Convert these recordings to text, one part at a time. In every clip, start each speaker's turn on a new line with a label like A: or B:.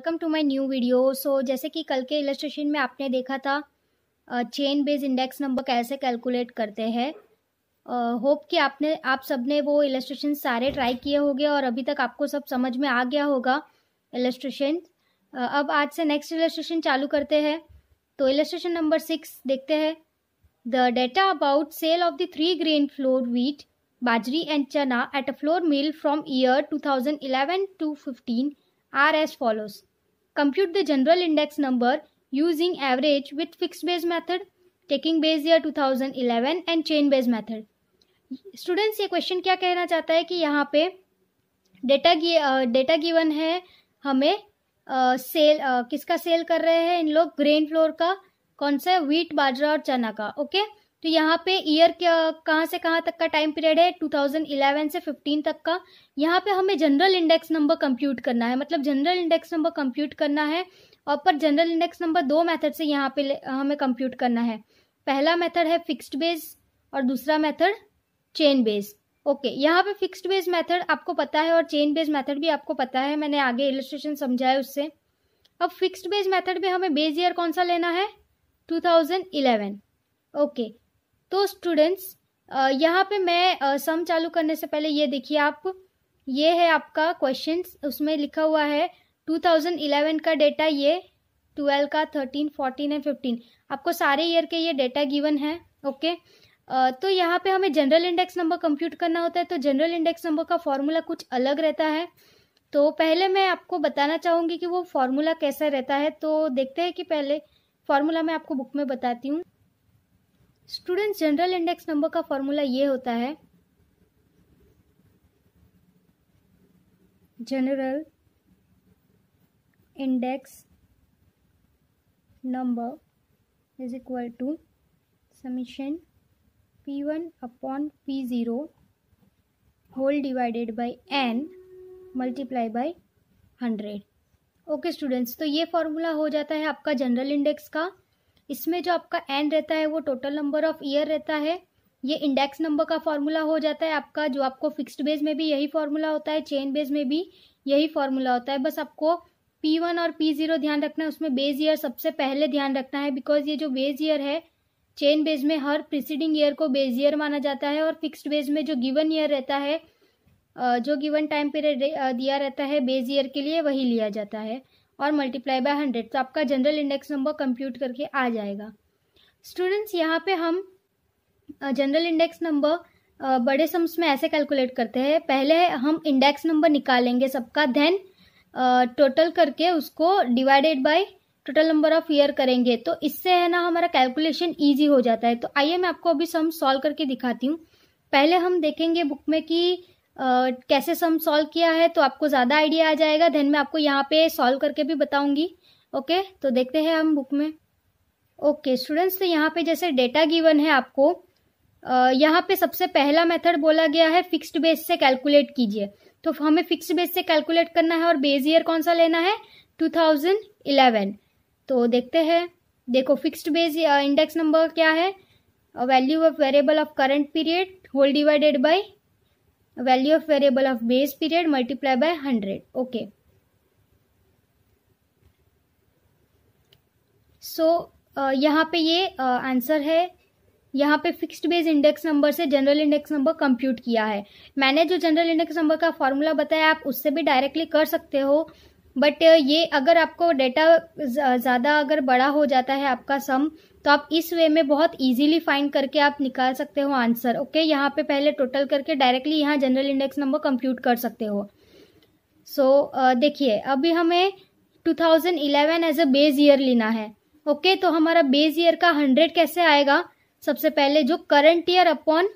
A: Welcome to my new video so जैसे कि कल के इलस्ट्रेशन में आपने देखा था चेन बेज इंडेक्स नंबर कैसे कैलकुलेट करते हैं होप कि आपने आप सब ने वो इलेस्ट्रेशन सारे ट्राई किए होंगे और अभी तक आपको सब समझ में आ गया होगा इलेस्ट्रेशन uh, अब आज से नेक्स्ट इलेस्ट्रेशन चालू करते हैं तो इलेस्ट्रेशन नंबर सिक्स देखते हैं the data about sale of the three grain flour bajri and chana at a flour mill from year two thousand eleven to fifteen are as follows Compute the general index number using average with fixed base method, taking base year 2011 and chain base method. Students ये क्वेश्चन क्या कहना चाहता है कि यहाँ पे data data given है हमें आ, सेल आ, किसका सेल कर रहे हैं इन लोग ग्रेन फ्लोर का कौन सा है व्हीट बाजरा और चना का ओके okay? तो यहाँ पे ईयर क्या कहाँ से कहाँ तक का टाइम पीरियड है 2011 से 15 तक का यहाँ पे हमें जनरल इंडेक्स नंबर कंप्यूट करना है मतलब जनरल इंडेक्स नंबर कंप्यूट करना है और पर जनरल इंडेक्स नंबर दो मेथड से यहाँ पे हमें कंप्यूट करना है पहला मेथड है फिक्स्ड बेस और दूसरा मेथड चेन बेस ओके यहाँ पे फिक्स्ड बेस मेथड आपको पता है और चेन बेस मेथड भी आपको पता है मैंने आगे इलस्ट्रेशन समझाया उससे अब फिक्स्ड बेस मेथड में हमें बेस ईयर कौन सा लेना है 2011 ओके okay. तो स्टूडेंट्स यहाँ पे मैं सम चालू करने से पहले ये देखिए आप ये है आपका क्वेश्चन उसमें लिखा हुआ है 2011 का डेटा ये 12 का 13, 14 एंड 15 आपको सारे ईयर के ये डेटा गिवन है ओके तो यहाँ पे हमें जनरल इंडेक्स नंबर कंप्यूट करना होता है तो जनरल इंडेक्स नंबर का फॉर्मूला कुछ अलग रहता है तो पहले मैं आपको बताना चाहूँगी कि वो फॉर्मूला कैसा रहता है तो देखते हैं कि पहले फॉर्मूला मैं आपको बुक में बताती हूँ स्टूडेंट्स जनरल इंडेक्स नंबर का फॉर्मूला ये होता है general index number is equal to summation P one upon P zero whole divided by N multiply by hundred okay students तो ये फॉर्मूला हो जाता है आपका जनरल इंडेक्स का इसमें जो आपका एन रहता है वो टोटल नंबर ऑफ ईयर रहता है ये इंडेक्स नंबर का फॉर्मूला हो जाता है आपका जो आपको फिक्स्ड बेस में भी यही फॉर्मूला होता है चेन बेस में भी यही फॉर्मूला होता है बस आपको पी वन और पी जीरो ध्यान रखना है उसमें बेस ईयर सबसे पहले ध्यान रखना है बिकॉज ये जो बेस ईयर है चेन बेस में हर प्रिसीडिंग ईयर को बेस ईयर माना जाता है और फिक्स्ड बेस में जो गिवन ईयर रहता है जो गिवन टाइम पीरियड दिया रहता है बेस ईयर के लिए वही लिया जाता है और मल्टीप्लाई बाय हंड्रेड तो आपका जनरल इंडेक्स नंबर कंप्यूट करके आ जाएगा स्टूडेंट्स यहाँ पे हम जनरल इंडेक्स नंबर बड़े सम्स में ऐसे कैलकुलेट करते हैं पहले हम इंडेक्स नंबर निकालेंगे सबका देन टोटल करके उसको divided by total number of year करेंगे तो इससे है ना हमारा कैलकुलेशन ईजी हो जाता है तो आइए मैं आपको अभी सम सॉल्व करके दिखाती हूँ पहले हम देखेंगे बुक में कि आ, कैसे सम सॉल्व किया है तो आपको ज़्यादा आइडिया आ जाएगा देन मैं आपको यहाँ पे सॉल्व करके भी बताऊंगी ओके तो देखते हैं हम बुक में ओके स्टूडेंट्स तो यहाँ पे जैसे डेटा गिवन है आपको यहाँ पे सबसे पहला मेथड बोला गया है फिक्स्ड बेस से कैलकुलेट कीजिए तो हमें फिक्स्ड बेस से कैलकुलेट करना है और बेस ईयर कौन सा लेना है 2011 तो देखते हैं देखो फिक्स्ड बेस इंडेक्स नंबर क्या है value of variable of current period whole divided by value of variable of base period multiply by 100 okay so so, uh, यहाँ पे ये आंसर uh, है यहाँ पे फिक्स्ड बेस इंडेक्स नंबर से general index number compute किया है मैंने जो जनरल इंडेक्स नंबर का फॉर्मूला बताया आप उससे भी डायरेक्टली कर सकते हो बट uh, ये अगर आपको डेटा ज़्यादा अगर बड़ा हो जाता है आपका सम तो आप इस वे में बहुत इजीली फाइंड करके आप निकाल सकते हो आंसर ओके यहाँ पे पहले टोटल करके डायरेक्टली यहाँ जनरल इंडेक्स नंबर कंप्यूट कर सकते हो सो so, देखिए अभी हमें 2011 एज अ बेस ईयर लेना है ओके okay, तो हमारा बेस ईयर का हंड्रेड कैसे आएगा सबसे पहले जो current year upon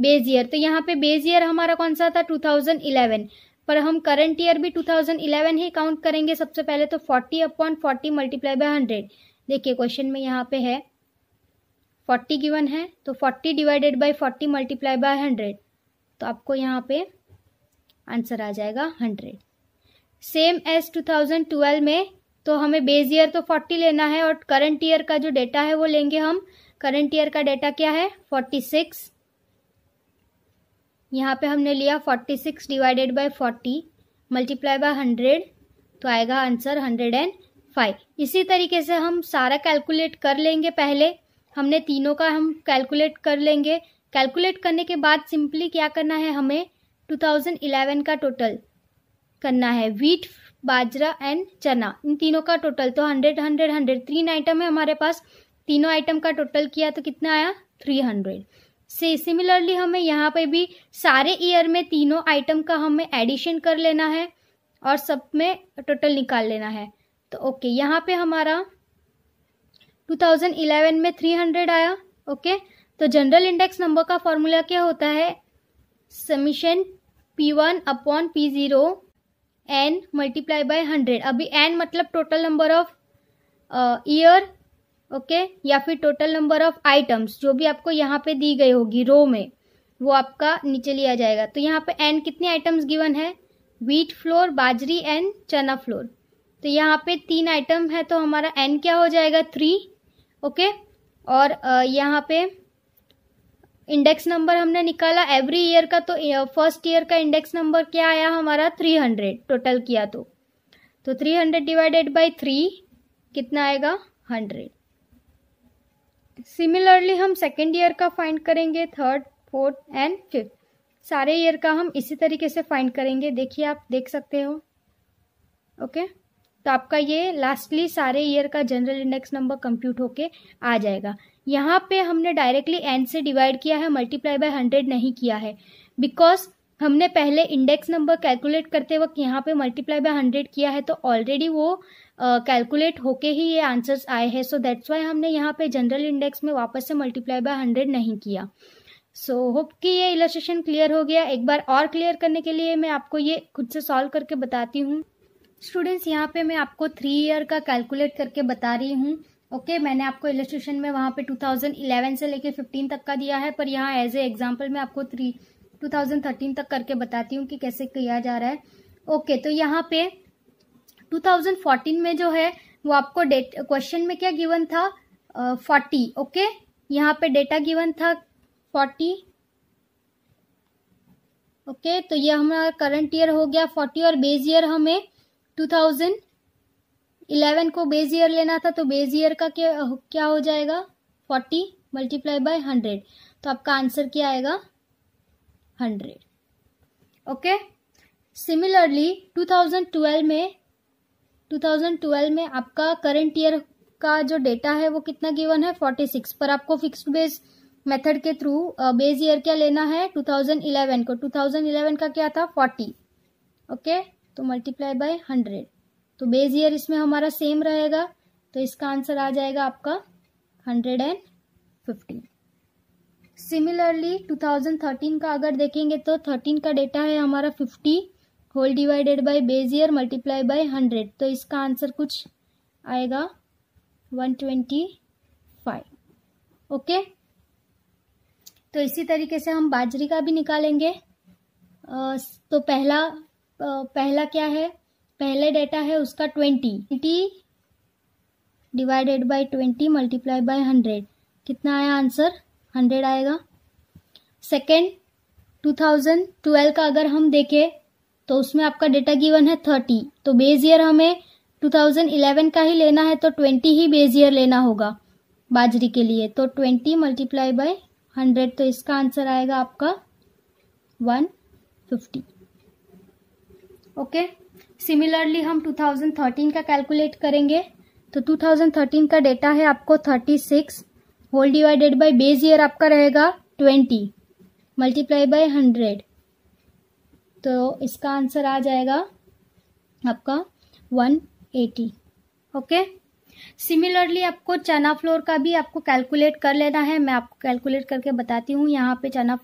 A: base year तो यहाँ पे बेस ईयर हमारा कौन सा था 2011 पर हम करंट ईयर भी 2011 ही काउंट करेंगे सबसे पहले तो 40 अपॉन 40 मल्टीप्लाई बाय 100 देखिए क्वेश्चन में यहाँ पे है फोर्टी गिवन है तो forty divided by forty multiply by hundred तो आपको यहाँ पे आंसर आ जाएगा hundred same as two thousand twelve में तो हमें बेस ईयर तो फोर्टी लेना है और करंट ईयर का जो डेटा है वो लेंगे हम करंट ईयर का डेटा क्या है फोर्टी सिक्स यहाँ पे हमने लिया forty six divided by forty multiply by hundred तो आएगा आंसर हंड्रेड एंड फाइव इसी तरीके से हम सारा कैलकुलेट कर लेंगे पहले हमने तीनों का हम कैलकुलेट कर लेंगे कैलकुलेट करने के बाद सिंपली क्या करना है हमें 2011 का टोटल करना है वीट बाजरा एंड चना इन तीनों का टोटल तो हंड्रेड हंड्रेड हंड्रेड तीन आइटम है हमारे पास तीनों आइटम का टोटल किया तो कितना आया थ्री हंड्रेड से सिमिलरली हमें यहाँ पे भी सारे ईयर में तीनों आइटम का हमें एडिशन कर लेना है और सब में टोटल निकाल लेना है तो ओके यहाँ पे हमारा 2011 में 300 आया ओके तो जनरल इंडेक्स नंबर का फॉर्मूला क्या होता है summation P1 one upon P zero N multiply by hundred अभी एन मतलब total number of year okay या फिर टोटल नंबर ऑफ आइटम्स जो भी आपको यहाँ पे दी गई होगी रो में वो आपका नीचे लिया जाएगा तो यहाँ पे एन कितने आइटम्स गिवन है wheat flour bajri and chana flour तो यहाँ पे तीन आइटम है तो हमारा एन क्या हो जाएगा थ्री ओके और यहाँ पे इंडेक्स नंबर हमने निकाला एवरी ईयर का तो फर्स्ट ईयर का इंडेक्स नंबर क्या आया हमारा थ्री हंड्रेड टोटल किया तो तो three hundred divided by three कितना आएगा हंड्रेड सिमिलरली हम सेकेंड ईयर का फाइंड करेंगे थर्ड फोर्थ एंड फिफ्थ सारे ईयर का हम इसी तरीके से फाइंड करेंगे देखिए आप देख सकते हो ओके okay? तो आपका ये लास्टली सारे ईयर का जनरल इंडेक्स नंबर कंप्यूट होके आ जाएगा यहाँ पे हमने डायरेक्टली एन से डिवाइड किया है मल्टीप्लाई बाय हंड्रेड नहीं किया है बिकॉज हमने पहले इंडेक्स नंबर कैलकुलेट करते वक्त यहाँ पे मल्टीप्लाई बाय हंड्रेड किया है तो ऑलरेडी वो कैलकुलेट uh, होके ही ये आंसर्स आए हैं सो दैट्स वाई हमने यहाँ पे जनरल इंडेक्स में वापस से मल्टीप्लाई बाय हंड्रेड नहीं किया सो so, होप कि ये इलस्ट्रेशन क्लियर हो गया एक बार और क्लियर करने के लिए मैं आपको ये खुद से सॉल्व करके बताती हूँ स्टूडेंट्स यहाँ पे मैं आपको थ्री ईयर का कैलकुलेट करके बता रही हूँ ओके okay, मैंने आपको इलेस्ट्रेशन में वहाँ पे 2011 से लेके 15 तक का दिया है पर यहाँ एज ए एग्जाम्पल मैं आपको थ्री टू तक करके बताती हूँ कि कैसे किया जा रहा है ओके okay, तो यहाँ पे 2014 में जो है वो आपको डेट क्वेश्चन में क्या गिवन था फोर्टी uh, ओके okay? यहाँ पे डेटा गिवन था फोर्टी ओके okay, तो ये हमारा करंट ईयर हो गया फोर्टी और बेस ईयर हमें 2011 को बेज ईयर लेना था तो बेज ईयर का क्या क्या हो जाएगा 40 मल्टीप्लाई बाय 100 तो आपका आंसर क्या आएगा 100 ओके सिमिलरली 2012 में 2012 में आपका करंट ईयर का जो डेटा है वो कितना गिवन है 46 पर आपको फिक्स्ड बेस मेथड के थ्रू बेस ईयर क्या लेना है 2011 को 2011 का क्या था 40 ओके okay? तो मल्टीप्लाई बाय हंड्रेड तो बेस ईयर इसमें हमारा सेम रहेगा तो इसका आंसर आ जाएगा आपका hundred and fifteen similarly two thousand thirteen का अगर देखेंगे तो थर्टीन का डेटा है हमारा fifty whole divided by base year multiply by hundred तो इसका आंसर कुछ आएगा वन ट्वेंटी फाइव ओके तो इसी तरीके से हम बाजरी का भी निकालेंगे तो पहला पहला क्या है पहले डेटा है उसका twenty twenty divided by twenty multiply by hundred कितना आया आंसर हंड्रेड आएगा सेकेंड टू थाउजेंड ट्वेल्व का अगर हम देखें तो उसमें आपका डेटा गिवन है थर्टी तो बेस ईयर हमें टू थाउजेंड इलेवन का ही लेना है तो ट्वेंटी ही बेस ईयर लेना होगा बाजरी के लिए तो ट्वेंटी मल्टीप्लाई बाय हंड्रेड तो इसका आंसर आएगा आपका वन फिफ्टी ओके सिमिलरली हम 2013 का कैलकुलेट करेंगे तो 2013 का डेटा है आपको 36 whole divided by base year आपका रहेगा 20 मल्टीप्लाई बाय 100 तो इसका आंसर आ जाएगा आपका 180 ओके सिमिलरली आपको चना फ्लोर का भी आपको कैलकुलेट कर लेना है मैं आपको कैलकुलेट करके बताती हूँ यहाँ पे चना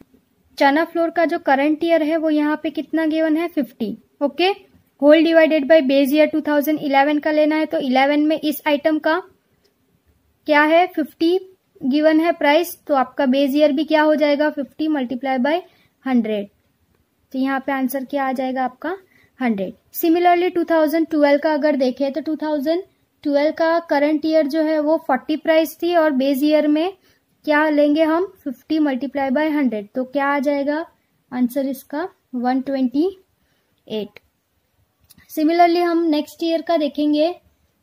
A: चना फ्लोर का जो करंट ईयर है वो यहाँ पे कितना गेवन है fifty okay whole divided by base year 2011 का लेना है तो 11 में इस आइटम का क्या है 50 गिवन है प्राइस तो आपका बेस ईयर भी क्या हो जाएगा 50 मल्टीप्लाई बाय 100 तो यहाँ पे आंसर क्या आ जाएगा आपका 100 सिमिलरली 2012 का अगर देखें तो 2012 का करंट ईयर जो है वो 40 प्राइस थी और बेस ईयर में क्या लेंगे हम फिफ्टी मल्टीप्लाई बाय हंड्रेड तो क्या आ जाएगा आंसर इसका वन एट सिमिलरली हम नेक्स्ट ईयर का देखेंगे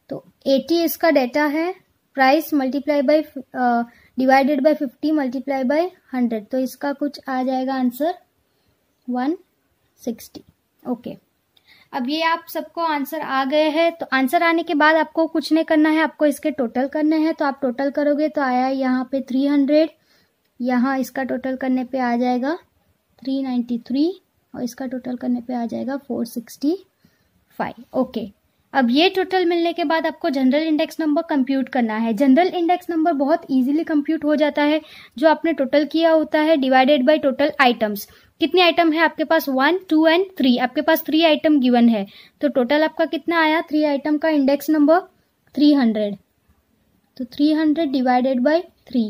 A: तो एटी इसका डेटा है price multiply by divided by fifty multiply by hundred तो इसका कुछ आ जाएगा आंसर वन सिक्सटी ओके अब ये आप सबको आंसर आ गए हैं तो आंसर आने के बाद आपको कुछ नहीं करना है आपको इसके टोटल करने हैं तो आप टोटल करोगे तो आया यहाँ पे थ्री हंड्रेड यहाँ इसका टोटल करने पे आ जाएगा थ्री नाइन्टी थ्री और इसका टोटल करने पे आ जाएगा फोर सिक्सटी फाइव ओके अब ये टोटल मिलने के बाद आपको जनरल इंडेक्स नंबर कंप्यूट करना है जनरल इंडेक्स नंबर बहुत इजीली कंप्यूट हो जाता है जो आपने टोटल किया होता है डिवाइडेड बाय टोटल आइटम्स कितने आइटम है आपके पास वन टू एंड थ्री आपके पास थ्री आइटम गिवन है तो टोटल आपका कितना आया थ्री आइटम का इंडेक्स नंबर थ्री हंड्रेड तो three hundred divided by three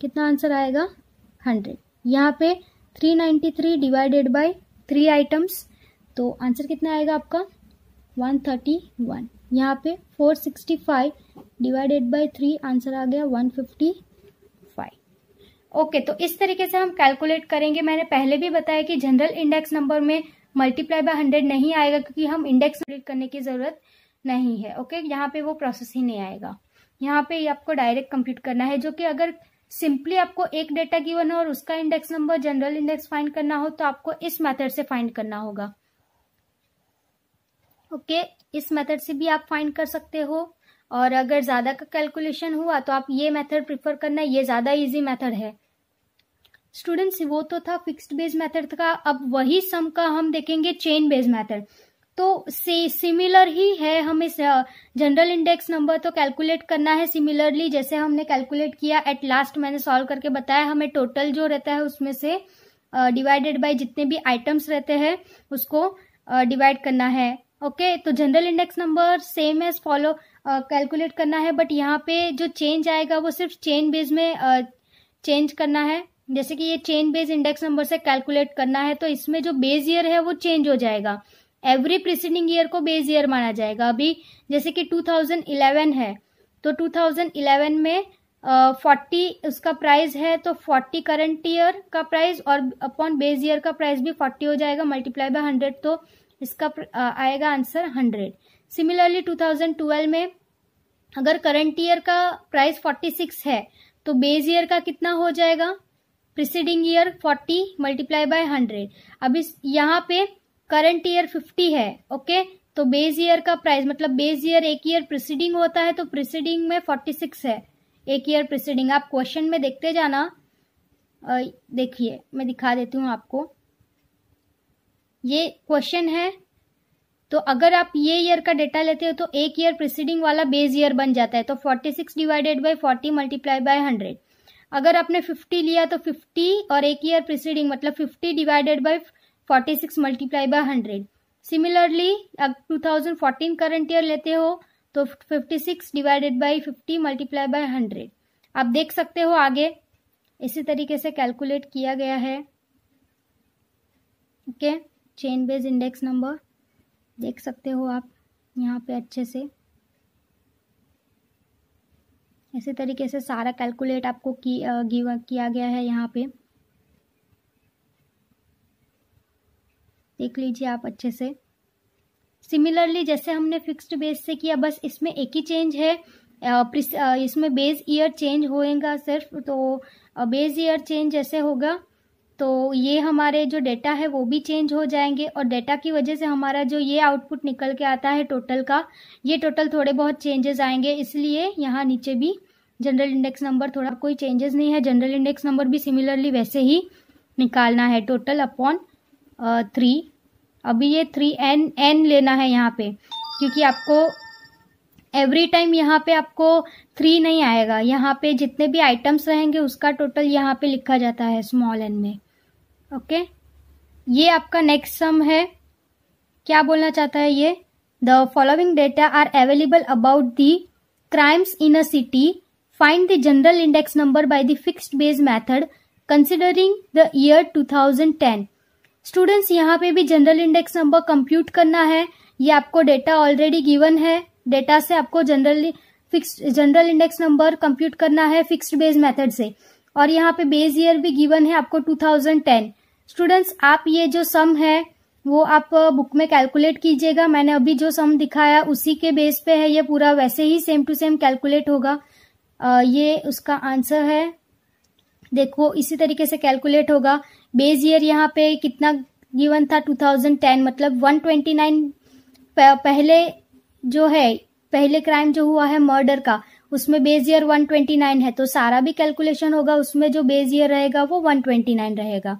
A: कितना आंसर आएगा हंड्रेड यहाँ पे three ninety three divided by three items तो आंसर कितना आएगा आपका वन थर्टी वन यहाँ पे four sixty five divided by three answer आ गया वन फिफ्टी फाइव ओके तो इस तरीके से हम कैलकुलेट करेंगे मैंने पहले भी बताया कि जनरल इंडेक्स नंबर में मल्टीप्लाई बाय हंड्रेड नहीं आएगा क्योंकि हम इंडेक्स करने की ज़रूरत नहीं है ओके यहाँ पे वो प्रोसेस ही नहीं आएगा यहाँ पे आपको डायरेक्ट कंप्लीट करना है जो कि अगर सिंपली आपको एक डेटा गिवन हो और उसका index number general index find करना हो तो आपको इस मेथड से फाइंड करना होगा ओके okay, इस मेथड से भी आप फाइंड कर सकते हो और अगर ज़्यादा का कैलकुलेशन हुआ तो आप ये मेथड प्रिफर करना ये ज़्यादा इजी मेथड है स्टूडेंट्स वो तो था फिक्स्ड बेस मेथड का अब वही सम का हम देखेंगे चेन बेस मेथड तो से सिमिलर ही है हमें जनरल इंडेक्स नंबर तो कैलकुलेट करना है सिमिलरली जैसे हमने कैलकुलेट किया एट लास्ट मैंने सॉल्व करके बताया हमें टोटल जो रहता है उसमें से डिवाइडेड uh, बाय जितने भी आइटम्स रहते हैं उसको डिवाइड uh, करना है ओके okay, तो general index number same as follow calculate करना है बट यहाँ पे जो चेंज आएगा वो सिर्फ चेन बेस में चेंज uh, करना है जैसे कि ये चेन बेस इंडेक्स नंबर से कैलकुलेट करना है तो इसमें जो बेस ईयर है वो चेंज हो जाएगा एवरी प्रिसीडिंग ईयर को बेस ईयर माना जाएगा अभी जैसे कि 2011 है तो 2011 में फोर्टी 40 उसका प्राइस है तो फोर्टी करंट ईयर का प्राइस और अपॉन बेस ईयर का प्राइस भी फोर्टी हो जाएगा मल्टीप्लाई बाय हंड्रेड तो इसका uh, आएगा आंसर हंड्रेड सिमिलरली 2012 में अगर करंट ईयर का प्राइस 46 है तो बेस ईयर का कितना हो जाएगा प्रिसीडिंग ईयर 40 मल्टीप्लाई बाय 100 अब इस यहाँ पे करंट ईयर फिफ्टी है ओके तो बेस ईयर का प्राइस मतलब बेस ईयर एक ईयर प्रिसीडिंग होता है तो प्रिसीडिंग में फोर्टी सिक्स है एक ईयर प्रिसीडिंग आप क्वेश्चन में देखते जाना देखिए मैं दिखा देती हूँ आपको ये क्वेश्चन है तो अगर आप ये ईयर का डेटा लेते हो तो एक ईयर प्रिसीडिंग वाला बेस ईयर बन जाता है तो forty six divided by forty multiply by hundred अगर आपने फिफ्टी लिया तो फिफ्टी और एक ईयर प्रिसीडिंग मतलब fifty divided by forty six multiply by hundred similarly अगर फोर्टीन करंट ईयर लेते हो तो fifty six divided by fifty multiply by hundred आप देख सकते हो आगे इसी तरीके से कैलकुलेट किया गया है okay chain base index number देख सकते हो आप यहाँ पे अच्छे से इसी तरीके से सारा कैलकुलेट आपको की, किया गया है यहाँ पे देख लीजिए आप अच्छे से सिमिलरली जैसे हमने फिक्स्ड बेस से किया बस इसमें एक ही चेंज है इसमें बेस ईयर चेंज होएगा सिर्फ तो बेस ईयर चेंज जैसे होगा तो ये हमारे जो डेटा है वो भी चेंज हो जाएंगे और डेटा की वजह से हमारा जो ये आउटपुट निकल के आता है टोटल का ये टोटल थोड़े बहुत चेंजेस आएंगे इसलिए यहाँ नीचे भी जनरल इंडेक्स नंबर थोड़ा कोई चेंजेस नहीं है जनरल इंडेक्स नंबर भी सिमिलरली वैसे ही निकालना है टोटल अपॉन थ्री अभी ये थ्री एन एन लेना है यहाँ पे क्योंकि आपको एवरी टाइम यहाँ पे आपको थ्री नहीं आएगा यहाँ पे जितने भी आइटम्स रहेंगे उसका टोटल यहाँ पे लिखा जाता है स्मॉल एन में ओके ये आपका नेक्स्ट सम है क्या बोलना चाहता है ये the following data are available about the crimes in a city find the general index number by the fixed base method considering the year 2010 students यहाँ पे भी जनरल इंडेक्स नंबर कंप्यूट करना है ये आपको डेटा ऑलरेडी गिवन है data से आपको general fix general index number compute करना है फिक्स्ड बेस मेथड से और यहाँ पे बेस ईयर भी गिवन है आपको 2010 स्टूडेंट्स आप ये जो सम है वो आप बुक uh, में कैलकुलेट कीजिएगा मैंने अभी जो सम दिखाया उसी के बेस पे है ये पूरा वैसे ही सेम टू सेम कैलकुलेट होगा आ, uh, ये उसका आंसर है देखो इसी तरीके से कैलकुलेट होगा बेस ईयर यहाँ पे कितना गिवन था 2010 मतलब 129 पहले जो है पहले क्राइम जो हुआ है मर्डर का उसमें बेस ईयर 129 है तो सारा भी कैलकुलेशन होगा उसमें जो बेस ईयर रहेगा वो 129 रहेगा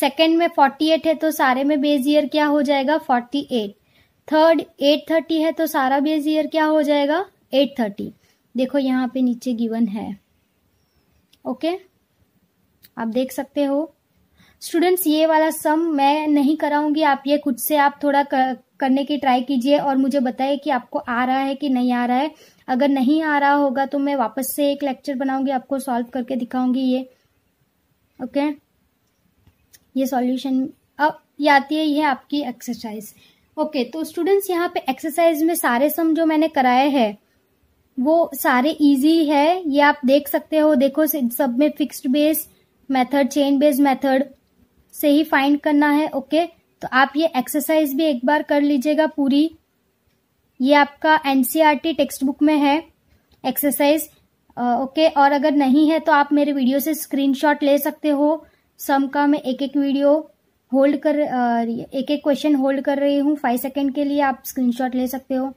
A: सेकेंड में 48 है तो सारे में बेस ईयर क्या हो जाएगा 48 थर्ड 830 है तो सारा बेस ईयर क्या हो जाएगा 830 देखो यहाँ पे नीचे गिवन है ओके आप देख सकते हो स्टूडेंट्स ये वाला सम मैं नहीं कराऊंगी आप ये खुद से आप थोड़ा कर, करने की ट्राई कीजिए और मुझे बताइए कि आपको आ रहा है कि नहीं आ रहा है अगर नहीं आ रहा होगा तो मैं वापस से एक लेक्चर बनाऊंगी आपको सॉल्व करके दिखाऊंगी ये ओके ये सॉल्यूशन अब ये आती है ये आपकी एक्सरसाइज ओके तो स्टूडेंट्स यहाँ पे एक्सरसाइज में सारे सम जो मैंने कराए हैं वो सारे इजी है ये आप देख सकते हो देखो सब में fixed base method chain base method से ही फाइंड करना है ओके तो आप ये एक्सरसाइज भी एक बार कर लीजिएगा पूरी ये आपका एनसीईआरटी टेक्स्ट बुक में है एक्सरसाइज ओके और अगर नहीं है तो आप मेरे वीडियो से स्क्रीनशॉट ले सकते हो सम का मैं एक एक वीडियो होल्ड कर एक एक क्वेश्चन होल्ड कर रही हूँ फाइव सेकेंड के लिए आप स्क्रीनशॉट ले सकते हो